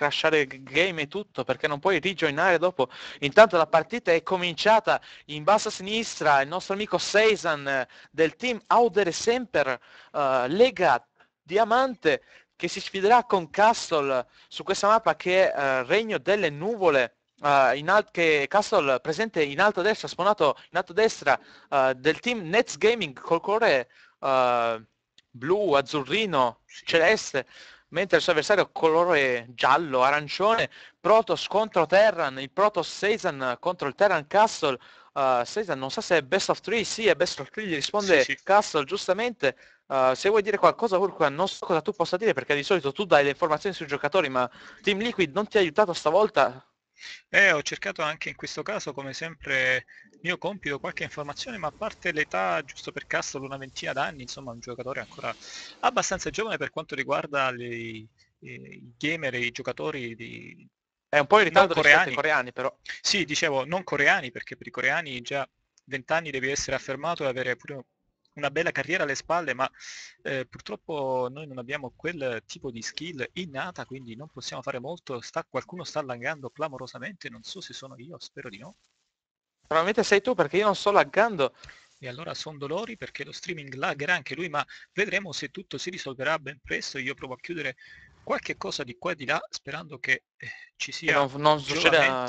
crashare il game e tutto perché non puoi rejoinare dopo. Intanto la partita è cominciata in bassa sinistra, il nostro amico Seisan eh, del team Auder Semper uh, Lega Diamante che si sfiderà con Castle su questa mappa che è uh, Regno delle Nuvole. Uh, alt- che Castle presente in alto a destra, sponato in alto a destra uh, del team Nets Gaming col colore uh, blu, azzurrino, celeste mentre il suo avversario colore giallo, arancione, Protoss contro Terran, il Protoss Seizan contro il Terran Castle, uh, Seizan non so se è best of Three, sì è best of Three, gli risponde sì, sì. Castle giustamente, uh, se vuoi dire qualcosa Urqua non so cosa tu possa dire perché di solito tu dai le informazioni sui giocatori ma Team Liquid non ti ha aiutato stavolta, eh, ho cercato anche in questo caso, come sempre, mio compito qualche informazione, ma a parte l'età, giusto per Castro, una ventina d'anni, insomma, un giocatore ancora abbastanza giovane per quanto riguarda le, i, i gamer, i giocatori di... È un po' in ritardo coreani. coreani, però. Sì, dicevo, non coreani, perché per i coreani già vent'anni devi essere affermato e avere pure una bella carriera alle spalle, ma eh, purtroppo noi non abbiamo quel tipo di skill innata, quindi non possiamo fare molto. Sta, qualcuno sta laggando clamorosamente, non so se sono io, spero di no. Probabilmente sei tu perché io non sto laggando. E allora sono dolori perché lo streaming laggerà anche lui, ma vedremo se tutto si risolverà ben presto. Io provo a chiudere qualche cosa di qua e di là sperando che eh, ci sia non, non succeda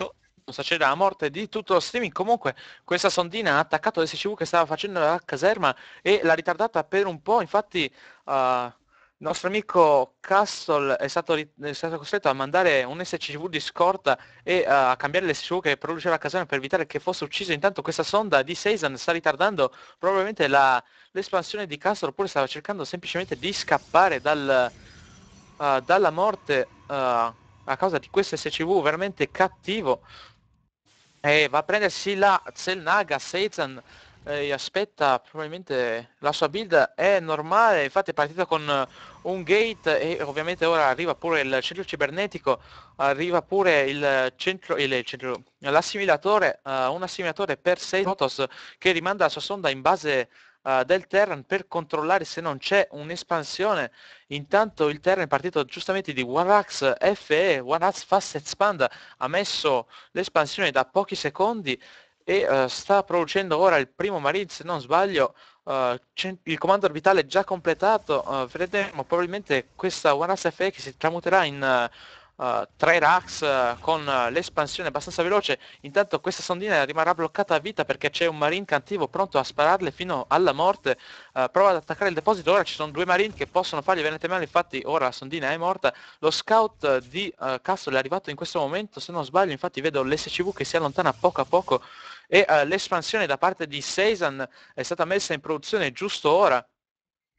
non sa Società la morte di tutto lo streaming comunque questa sondina ha attaccato l'SCV che stava facendo la caserma e l'ha ritardata per un po' infatti uh, il nostro amico Castle è stato, è stato, costretto a mandare un SCV di scorta e uh, a cambiare l'SCV che produceva la caserma per evitare che fosse ucciso. Intanto questa sonda di Seizan sta ritardando probabilmente la, l'espansione di Castle oppure stava cercando semplicemente di scappare dal, uh, dalla morte uh, a causa di questo SCV veramente cattivo e va a prendersi la Zelnaga Seizan eh, e aspetta probabilmente la sua build è normale infatti è partita con un gate e ovviamente ora arriva pure il centro cibernetico arriva pure il centro, il centro l'assimilatore uh, un assimilatore per motos che rimanda la sua sonda in base uh, del Terran per controllare se non c'è un'espansione. Intanto il Terran è partito giustamente di OneRax FE, OneRax Fast Expand, ha messo l'espansione da pochi secondi e uh, sta producendo ora il primo Marine se non sbaglio uh, il comando orbitale già completato uh, vedremo probabilmente questa OneRax FE che si tramuterà in uh, tre racks eh, con eh, l'espansione abbastanza veloce. Intanto questa sondina rimarrà bloccata a vita perché c'è un marine cattivo pronto a spararle fino alla morte. Uh, prova ad attaccare il deposito, ora ci sono due marine che possono fargli venire male, infatti ora la sondina è morta. Lo scout di uh, Castle è arrivato in questo momento, se non sbaglio, infatti vedo l'SCV che si allontana poco a poco e uh, l'espansione da parte di Seisan è stata messa in produzione giusto ora.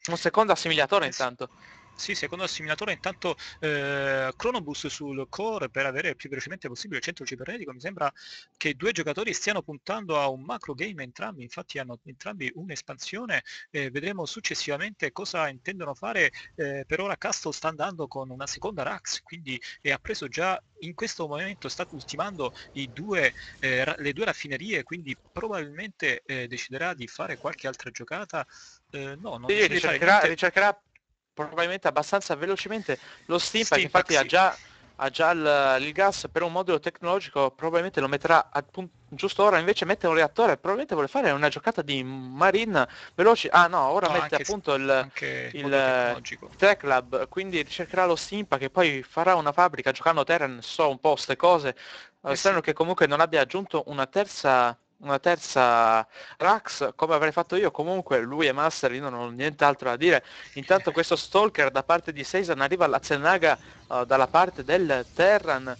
Un secondo assimilatore intanto. Sì, secondo il simulatore intanto eh, Chronobus sul core per avere il più velocemente possibile il centro cibernetico, mi sembra che i due giocatori stiano puntando a un macro game entrambi, infatti hanno entrambi un'espansione, eh, vedremo successivamente cosa intendono fare, eh, per ora Castle sta andando con una seconda Rax, quindi ha preso già in questo momento, sta ultimando due, eh, le due raffinerie, quindi probabilmente eh, deciderà di fare qualche altra giocata. Eh, no, non sì, ricercherà, niente... ricercherà probabilmente abbastanza velocemente lo Steampack, Steam infatti sì. ha già, ha già il, il, gas per un modulo tecnologico, probabilmente lo metterà a punto giusto ora invece mette un reattore, probabilmente vuole fare una giocata di marine veloci, ah no, ora no, mette anche, appunto il, il Tech Lab, quindi cercherà lo Simpa che poi farà una fabbrica giocando terra so un po' ste cose, eh strano eh sì. che comunque non abbia aggiunto una terza una terza Rax, come avrei fatto io, comunque lui è Master, io non ho nient'altro da dire. Intanto questo Stalker da parte di Seisan arriva alla Zenaga uh, dalla parte del Terran,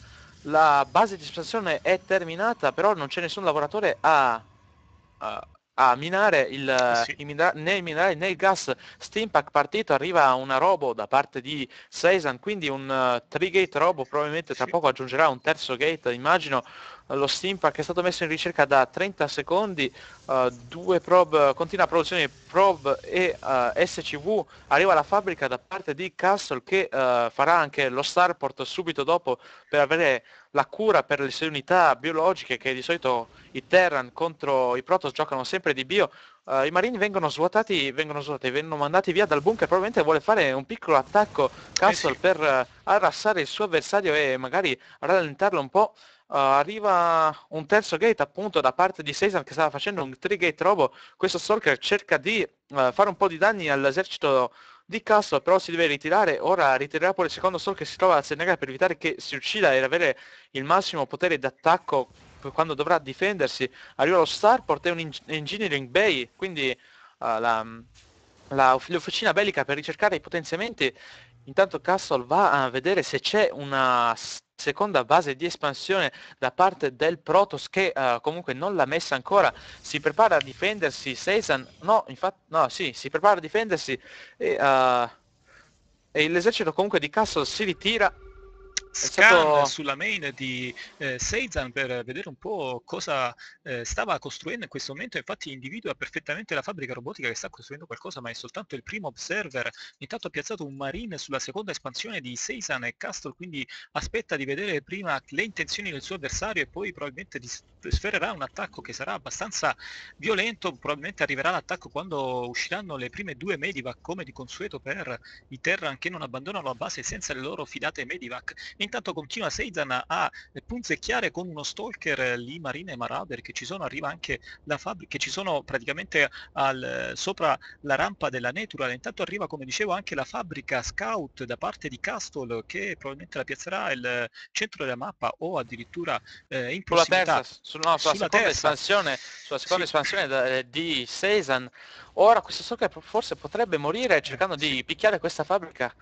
la base di espansione è terminata, però non c'è nessun lavoratore a, a, a minare il, eh, sì. minera- né il minerale né il gas steampack partito arriva una robo da parte di Seisan quindi un uh, trigate robo probabilmente tra sì. poco aggiungerà un terzo gate immagino eh, lo steampack è stato messo in ricerca da 30 secondi uh, due probe continua produzione di probe e uh, SCV arriva alla fabbrica da parte di Castle che farà anche lo starport subito dopo per avere la cura per le sue unità biologiche che di solito i Terran contro i Protoss giocano sempre di bio, uh, i Marini vengono svuotati, vengono svuotati, vengono mandati via dal bunker, probabilmente vuole fare un piccolo attacco Castle eh sì. per uh, arrassare il suo avversario e magari rallentarlo un po'. Uh, arriva un terzo gate appunto da parte di Seisan che stava facendo un 3 gate robo, questo Stalker cerca di eh, fare un po' di danni all'esercito di Castle, però si deve ritirare, ora ritirerà poi il secondo sol che si trova a Senegal per evitare che si uccida e avere il massimo potere d'attacco quando dovrà difendersi, arriva lo Starport e un Engineering Bay, quindi uh, la, la, l'officina bellica per ricercare i potenziamenti. Intanto Castle va a vedere se c'è una seconda base di espansione da parte del protos che uh, comunque non l'ha messa ancora, si prepara a difendersi, Seisan, no, infatti, no, sì, si prepara a difendersi e, uh, e l'esercito comunque di Castle si ritira scan stato... sulla main di eh, Seizan per vedere un po' cosa eh, stava costruendo in questo momento, infatti individua perfettamente la fabbrica robotica che sta costruendo qualcosa, ma è soltanto il primo observer, intanto ha piazzato un marine sulla seconda espansione di Seizan e Castle, quindi aspetta di vedere prima le intenzioni del suo avversario e poi probabilmente sfererà un attacco che sarà abbastanza violento, probabilmente arriverà l'attacco quando usciranno le prime due medivac come di consueto per i Terran che non abbandonano la base senza le loro fidate medivac Intanto continua Seizan a eh, punzecchiare con uno stalker eh, lì Marine e che ci sono, arriva anche la fabbrica, che ci sono praticamente al, eh, sopra la rampa della Natural. Intanto arriva, come dicevo, anche la fabbrica scout da parte di Castle che probabilmente la piazzerà al centro della mappa o addirittura eh, in prossimità. Sulla terza, su, no, sulla, sulla seconda, espansione, sulla seconda sì. espansione di Seizan. Ora questo stalker forse potrebbe morire cercando sì. di picchiare questa fabbrica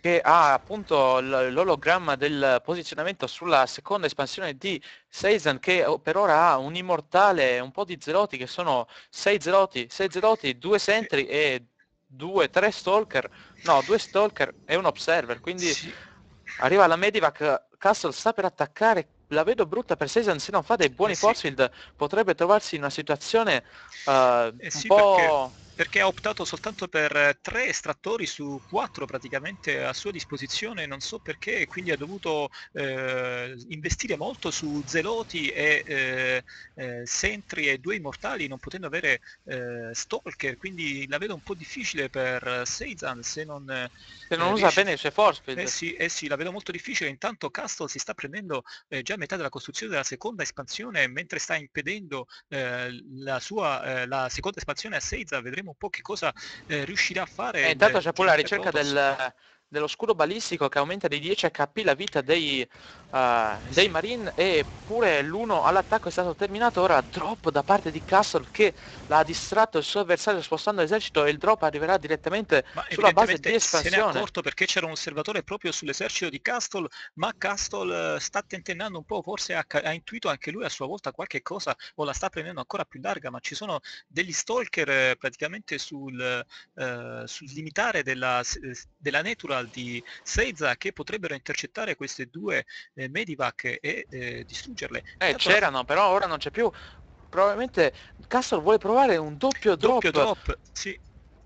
che ha appunto l- l'ologramma del posizionamento sulla seconda espansione di Seizan che oh, per ora ha un immortale un po' di zeroti che sono 6 zeroti, 6 zeroti, 2 sentry e 2, 3 stalker, no 2 stalker e un observer, quindi sì. arriva la medivac, Castle sta per attaccare, la vedo brutta per Seizan, se non fa dei buoni eh sì. force field potrebbe trovarsi in una situazione uh, eh un po'... Perché perché ha optato soltanto per eh, tre estrattori su quattro praticamente a sua disposizione, non so perché, quindi ha dovuto eh, investire molto su Zeloti e eh, eh, Sentry e due immortali, non potendo avere eh, Stalker, quindi la vedo un po' difficile per eh, Seizan se non... Se non usa riesce... bene il suo force field. Eh sì, eh sì, la vedo molto difficile, intanto Castle si sta prendendo già metà della costruzione della seconda espansione, mentre sta impedendo la sua la seconda espansione a Seizan, vedremo vedremo un po' che cosa eh, riuscirà a fare. Eh, e intanto c'è poi la ricerca del, dello scudo balistico che aumenta di 10 HP la vita dei, uh, dei Marine e pure l'1 all'attacco è stato terminato ora drop da parte di Castle che l'ha distratto il suo avversario spostando l'esercito e il drop arriverà direttamente ma sulla base di espansione se ne è accorto perché c'era un osservatore proprio sull'esercito di Castle ma Castle eh, sta tentennando un po' forse ha, ha, intuito anche lui a sua volta qualche cosa o la sta prendendo ancora più larga ma ci sono degli stalker eh, praticamente sul, uh, sul limitare della, della natura Portal di Seiza che potrebbero intercettare queste due eh, Medivac e eh, distruggerle. Eh, c'erano, però ora non c'è più. Probabilmente Castle vuole provare un doppio Doppio drop, sì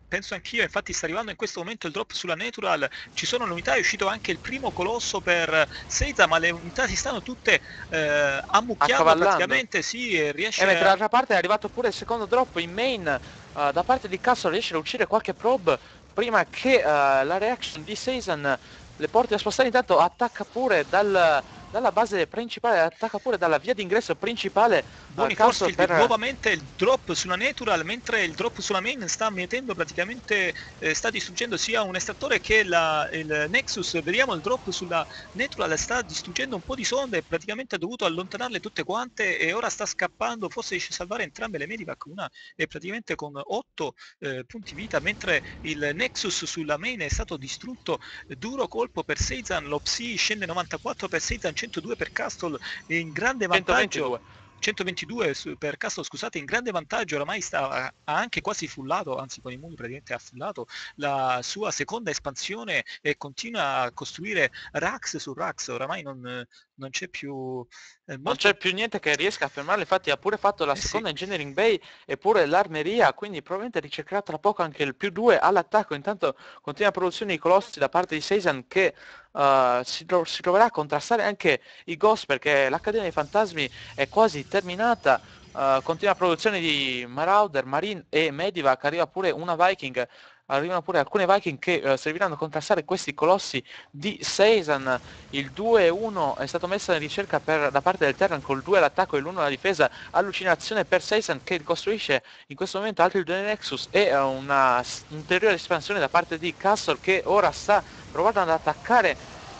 penso anch'io, infatti sta arrivando in questo momento il drop sulla Natural, ci sono le unità, è uscito anche il primo colosso per Seiza, ma le unità si stanno tutte eh, ammucchiando praticamente, sì, riesce E eh, mentre a... dall'altra parte è arrivato pure il secondo drop in main uh, da parte di Castle, riesce a uccidere qualche probe prima che uh, la reaction di Season le porti a spostare intanto attacca pure dal dalla base principale, attacca pure dalla via d'ingresso principale. Buoni Force per... nuovamente il drop sulla natural, mentre il drop sulla main sta mettendo praticamente, eh, sta distruggendo sia un estrattore che la, il Nexus. Vediamo il drop sulla natural, sta distruggendo un po' di sonde, praticamente ha dovuto allontanarle tutte quante e ora sta scappando, forse riesce a salvare entrambe le medivac, una è praticamente con 8 eh, punti vita, mentre il Nexus sulla main è stato distrutto, eh, duro colpo per Seizan, lo Psi scende 94 per Seizan 102 per Castle in grande vantaggio. 122. 122 per Castle, scusate, in grande vantaggio, oramai sta, ha anche quasi fullato, anzi con i muri praticamente ha fullato la sua seconda espansione e continua a costruire Rax su Rax, oramai non, non c'è più... Eh, molto... Non c'è più niente che riesca a fermarlo, infatti ha pure fatto la eh seconda sì. Engineering Bay e pure l'Armeria, quindi probabilmente ricercherà tra poco anche il più 2 all'attacco, intanto continua la produzione di Colossi da parte di Seisan che Uh, si, tro- si, troverà a contrastare anche i Ghost perché l'Accademia dei Fantasmi è quasi terminata. Uh, continua la produzione di Marauder, Marine e Medivac, arriva pure una Viking arrivano pure alcune Viking che eh, serviranno a contrastare questi colossi di Seisan. Il 2-1 è stato messo in ricerca per, da parte del Terran col 2 all'attacco e l'1 alla difesa. Allucinazione per Seisan che costruisce in questo momento altri due Nexus e eh, una ulteriore espansione da parte di Castle che ora sta provando ad attaccare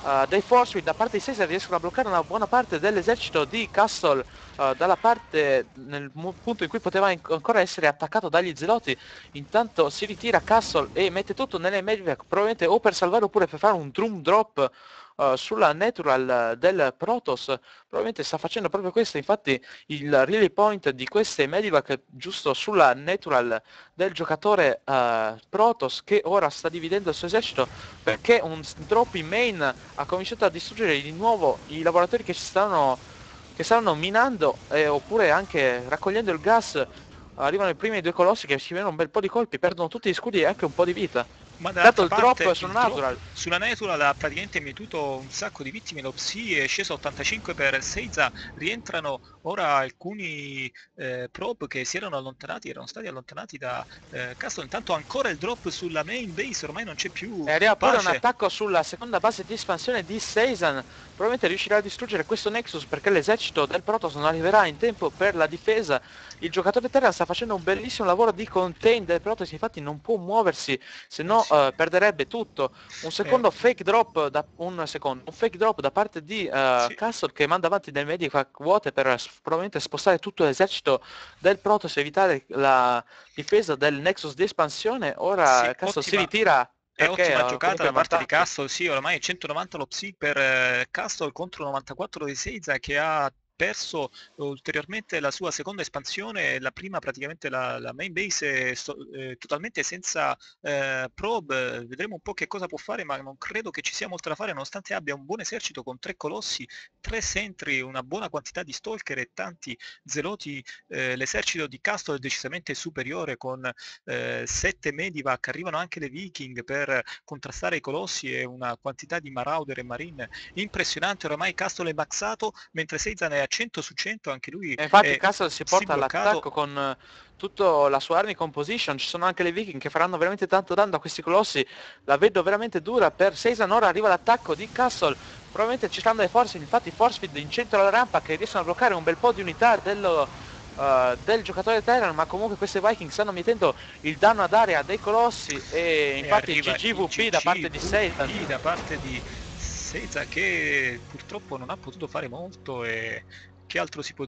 eh, dei Force da parte di Caesar riescono a bloccare una buona parte dell'esercito di Castle uh, dalla parte nel punto in cui poteva in- ancora essere attaccato dagli zeloti intanto si ritira Castle e mette tutto nelle medvac probabilmente o per salvare oppure per fare un drum drop eh, sulla natural del Protoss probabilmente sta facendo proprio questo, infatti il really point di queste medivac giusto sulla natural del giocatore uh, Protoss che ora sta dividendo il suo esercito perché un drop in main ha cominciato a distruggere di nuovo i lavoratori che ci stanno che stanno minando eh, oppure anche raccogliendo il gas arrivano i primi due colossi che ci vengono un bel po' di colpi perdono tutti gli scudi e anche un po' di vita ma dato il parte, drop sulla natural. sulla natural ha praticamente mietuto un sacco di vittime, lo psi è sceso 85 per Seiza, rientrano ora alcuni eh, probe che si erano allontanati, erano stati allontanati da eh, Castle, intanto ancora il drop sulla main base, ormai non c'è più. E arriva pure un attacco sulla seconda base di espansione di Seizan, probabilmente riuscirà a distruggere questo Nexus perché l'esercito del Protoss non arriverà in tempo per la difesa. Il giocatore Terra sta facendo un bellissimo lavoro di contain del Protoss, infatti non può muoversi, se no eh, eh perderebbe tutto. Un eh. secondo sì. fake drop da un secondo, un fake drop da parte di eh, sì. Castle che manda avanti dei medica vuote per probabilmente spostare tutto l'esercito del Protoss e evitare la difesa del Nexus di espansione. Ora sì, Castle ottima. si ritira è ottima giocata da parte di Castle, sì, oramai 190 lo psi per eh, Castle contro 94 di Seiza che ha perso ulteriormente la sua seconda espansione, la prima praticamente la, la main base so, eh, totalmente senza eh, probe, vedremo un po' che cosa può fare ma non credo che ci sia molto da fare nonostante abbia un buon esercito con tre colossi tre sentry, una buona quantità di stalker e tanti zeloti, eh, l'esercito di Castro è decisamente superiore con eh, sette medivac, arrivano anche le viking per contrastare i colossi e una quantità di marauder e marine impressionante, oramai Castro è maxato mentre Seizan è a 100 su 100, anche lui e infatti Castro si porta all'attacco con tutta la sua army composition, ci sono anche le viking che faranno veramente tanto danno a questi colossi, la vedo veramente dura, per Seisan ora arriva l'attacco di Castle, probabilmente ci saranno le forze, infatti force feed in centro alla rampa che riescono a bloccare un bel po' di unità dello, Uh, del giocatore Terran ma comunque queste Viking stanno mettendo il danno ad area dei colossi e, e infatti GGVP il da parte di Seiza da parte di Seiza che purtroppo non ha potuto fare molto e che altro si può